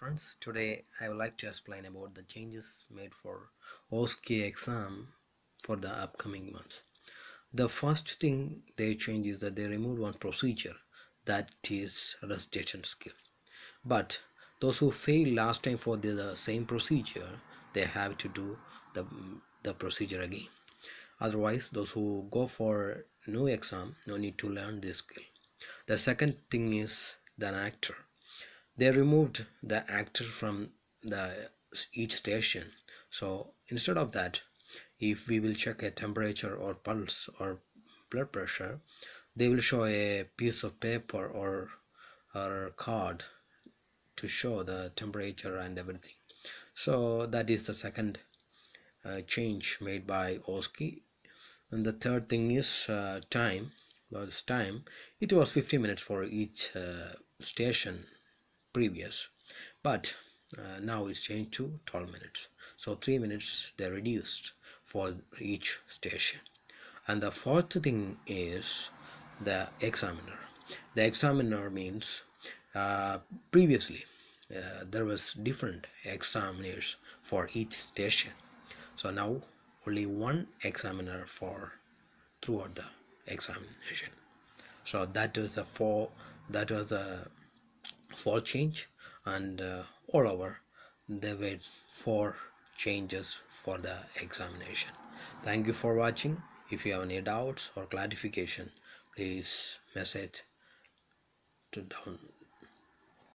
friends today I would like to explain about the changes made for osk exam for the upcoming months the first thing they change is that they remove one procedure that is recitation skill but those who failed last time for the, the same procedure they have to do the, the procedure again otherwise those who go for new exam no need to learn this skill the second thing is the actor they removed the actor from the each station so instead of that if we will check a temperature or pulse or blood pressure they will show a piece of paper or or card to show the temperature and everything so that is the second uh, change made by Oski and the third thing is uh, time Was time it was 50 minutes for each uh, station previous but uh, now it's changed to 12 minutes so 3 minutes they reduced for each station and the fourth thing is the examiner the examiner means uh, previously uh, there was different examiners for each station so now only one examiner for throughout the examination so that was the four that was the for change and uh, all over there were four changes for the examination thank you for watching if you have any doubts or clarification please message to down